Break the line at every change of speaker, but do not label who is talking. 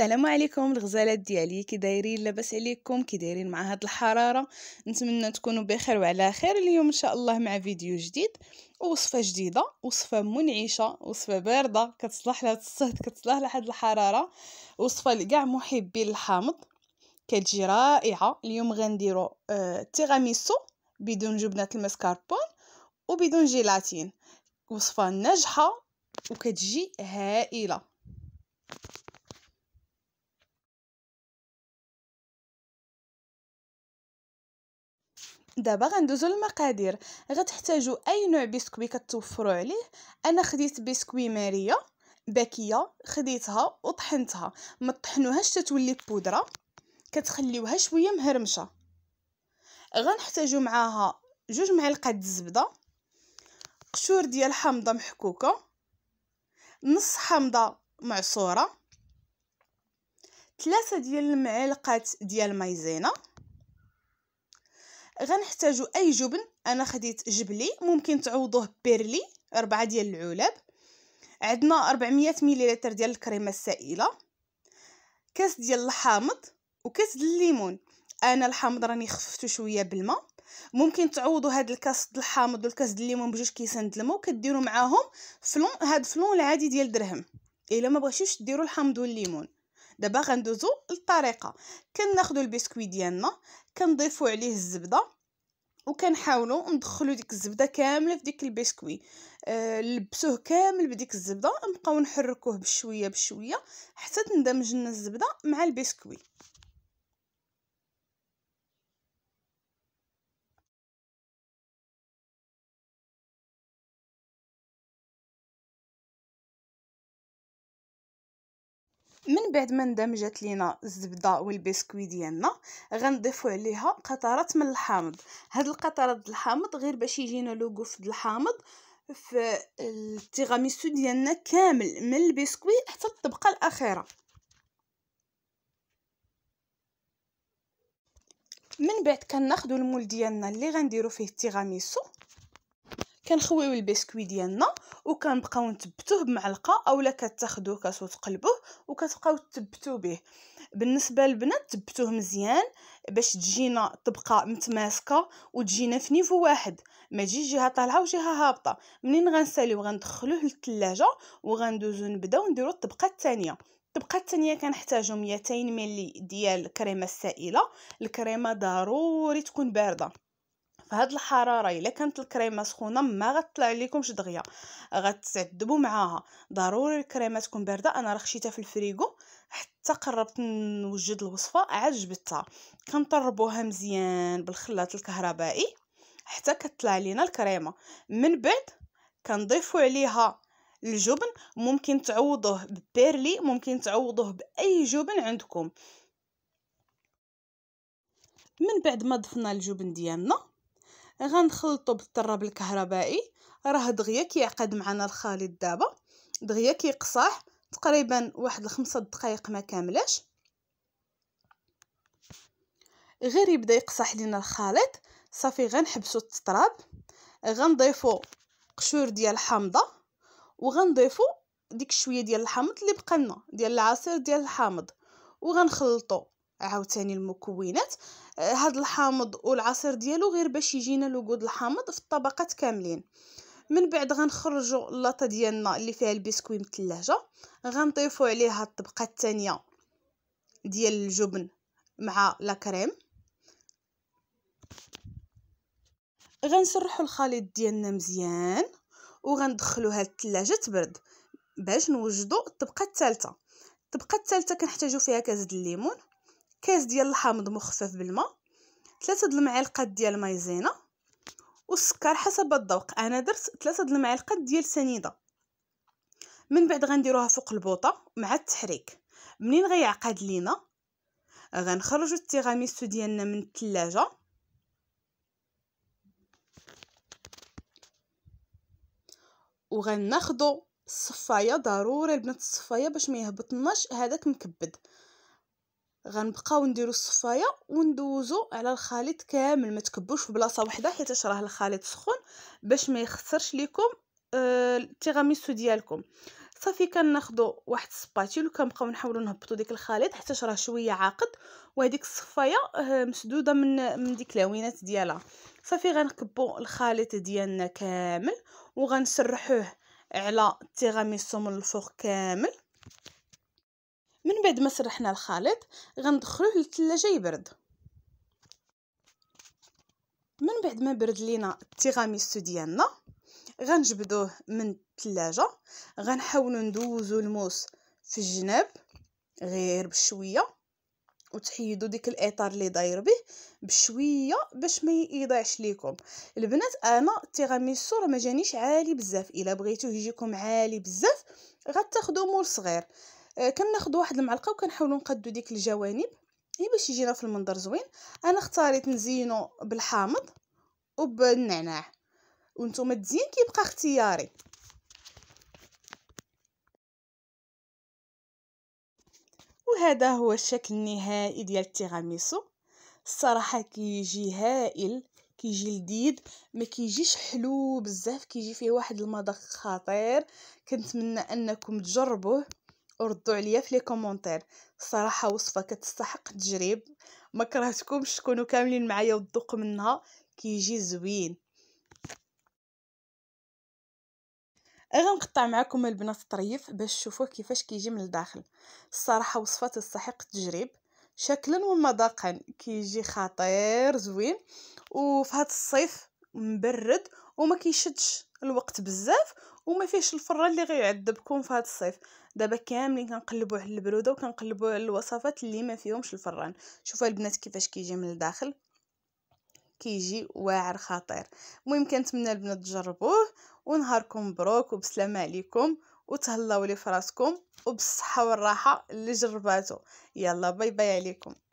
السلام عليكم الغزالات ديالي كي دايرين لاباس عليكم كي دايرين مع هاد الحراره نتمنى تكونوا بخير وعلى خير اليوم ان شاء الله مع فيديو جديد وصفه جديده وصفه منعشه وصفه بارده كتصلح لهاد الصهد كتصلح لهاد الحراره وصفه لكاع محبي الحامض كتجي رائعه اليوم غنديرو آه تيراميسو بدون جبنه المسكربون وبدون جيلاتين وصفه ناجحه وكتجي هائله دابا غندوزو للمقادير غتحتاجو اي نوع بسكوي كتوفرو عليه انا خديت بسكوي ماريا باكيه خديتها وطحنتها ما طحنوهاش تتولي بودره كتخليوها شويه مهرمشه غنحتاجو معاها جوج معالق د الزبده قشور ديال حامضه محكوكه نص حامضه معصوره ثلاثة ديال المعالق ديال مايزينا غنحتاجو اي جبن انا خديت جبلي ممكن تعوضوه بيرلي ربعة ديال العلب عندنا 400 مليلتر ديال الكريمه السائله كاس ديال الحامض وكاس ديال الليمون انا الحامض راني خففتو شويه بالماء ممكن تعوضوا هاد الكاس د الحامض والكاس د الليمون بجوج كيسان د الماء وكديروا معاهم فلون هاد فلون العادي ديال درهم الا ما بغيتوش ديروا الحامض والليمون دابا غندوزو للطريقه كناخذوا البسكوي ديالنا كنضيفو عليه الزبده وكنحاولوا ندخلوا ديك الزبده كامله في ديك البسكوي أه كامل بديك الزبده نبقاو نحركوه بشويه بشويه حتى تندمج لنا الزبده مع البسكوي من بعد ما اندمجت لينا الزبده والبسكوي ديالنا غنضيفوا عليها قطرات من الحامض هاد القطرات الحامض غير باش يجينا لوقوف الحامض في التيغاميسو ديالنا كامل من البسكوي حتى الطبقه الاخيره من بعد كناخذوا المول ديالنا اللي غنديروا فيه التيغاميسو كنخويو البسكوي ديالنا وكنبقاو نثبتوه بمعلقه اولا كتاخذوه كاس وتقلبوه وكتبقاو تثبتوا به بالنسبه للبنات ثبتوه مزيان باش تجينا تبقى متماسكه وتجينا في نيفو واحد ما تجي جهه طالعه وجهه هابطه منين غنساليو غندخلوه للثلاجه وغندوزو نبداو نديرو الطبقه الثانيه الطبقه الثانيه كنحتاجو 200 ملي ديال الكريمه السائله الكريمه ضروري تكون بارده فهاد الحراره الا كانت الكريمه سخونه ما غتطلع لكمش دغيا غتعذبوا معاها ضروري الكريمه تكون بارده انا راه خشيتها في الفريغو حتى قربت نوجد الوصفه عاد جبدتها كنطربوها مزيان بالخلاط الكهربائي حتى كطلع لينا الكريمه من بعد كنضيفوا عليها الجبن ممكن تعوضوه ببيرلي ممكن تعوضوه باي جبن عندكم من بعد ما ضفنا الجبن ديالنا غنخلطو بالطراب الكهربائي راه دغيا كيعقد معنا الخليط دابا دغيا كيقصاح تقريبا واحد الخمسة دقائق ما كاملاش غير يبدا يقصح لينا الخليط صافي غنحبسو التراب غنضيفو قشور ديال الحامضه وغنضيفو ديك شويه ديال الحامض اللي بقى لنا ديال العصير ديال الحامض وغنخلطو عاوتاني المكونات آه، هاد الحامض والعصير ديالو غير باش يجينا الوقود الحامض في الطبقات كاملين من بعد غنخرجوا اللاطه ديالنا اللي فيها البسكوي متلهجه غنضيفوا عليها الطبقه الثانيه ديال الجبن مع لا كريم غنسرحوا الخليط ديالنا مزيان وغندخلوها للثلاجه تبرد باش نوجدوا الطبقه الثالثه الطبقه الثالثه كنحتاجو فيها كاس د الليمون كاس ديال الحامض مخفف بالماء ثلاثة د المعالقات ديال مايزينا والسكر حسب الذوق انا درت ثلاثة د المعالقات ديال سنيده من بعد غنديروها فوق البوطه مع التحريك منين غيعقد لينا غنخرجوا التيراميسو ديالنا من الثلاجه وغناخذوا الصفايه ضروري البنات الصفايه باش ما يهبطناش هذاك مكبد غنبقاو نديرو الصفايه وندوزو على الخليط كامل ما تكبوش في بلاصه وحده حيت راه الخليط سخون باش ما يخسرش ليكم التيراميسو آه، التيغاميسو ديالكم صافي كناخذوا واحد السباتيل وكنبقاو نحاولوا نهبطوا ديك الخليط حتى راه شويه عاقد وهذيك الصفايه آه، مسدوده من من ديك العوينات ديالها صافي غنكبوا الخليط ديالنا كامل وغنسرحوه على التيغاميسو من الفوق كامل من بعد ما سرحنا الخليط غندخلوه للثلاجه يبرد من بعد ما برد لينا التيغاميسو ديالنا غنجبدوه من الثلاجه غنحاولوا ندوزو الموس في الجناب غير بشويه وتحيدوا ديك الاطار اللي داير به بشويه باش ما يضيعش ليكم البنات انا التيغاميسو راه ما جانيش عالي بزاف الا بغيتوه يجيكم عالي بزاف غتاخذوا مول صغير آه، كناخذ واحد المعلقه وكنحاولوا نقادو ديك الجوانب هي باش يجينا في المنظر زوين انا اختاريت نزينو بالحامض وبالنعناع وانتم الدين كيبقى اختياري وهذا هو الشكل النهائي ديال التيراميسو الصراحه كيجي هائل كيجي لذيذ ما كيجيش حلو بزاف كيجي فيه واحد المذاق خطير كنتمنى انكم تجربوه وردوا عليا في لي كومونتير صراحه وصفه كتستحق التجريب ما كرهتكمش تكونوا كاملين معايا وتذوقوا منها كيجي زوين غنقطع معكم البنات طريف باش تشوفوه كيفاش كيجي من الداخل الصراحه وصفه تستحق التجريب شكلا ومذاقا كيجي خطير زوين وفي هذا الصيف مبرد وما كيشدش الوقت بزاف وما فيهش الفره اللي غيعذبكم في هذا الصيف دابا كاملين كنقلبوا على البروده وكنقلبوا على الوصفات اللي ما فيهمش الفران شوفوا البنات كيفاش كيجي من الداخل كيجي واعر خطير المهم كنتمنى البنات تجربوه ونهاركم مبروك وبسلامه عليكم وتهلاو لي فراسكم وبالصحه والراحه اللي جرباتو يلا باي باي عليكم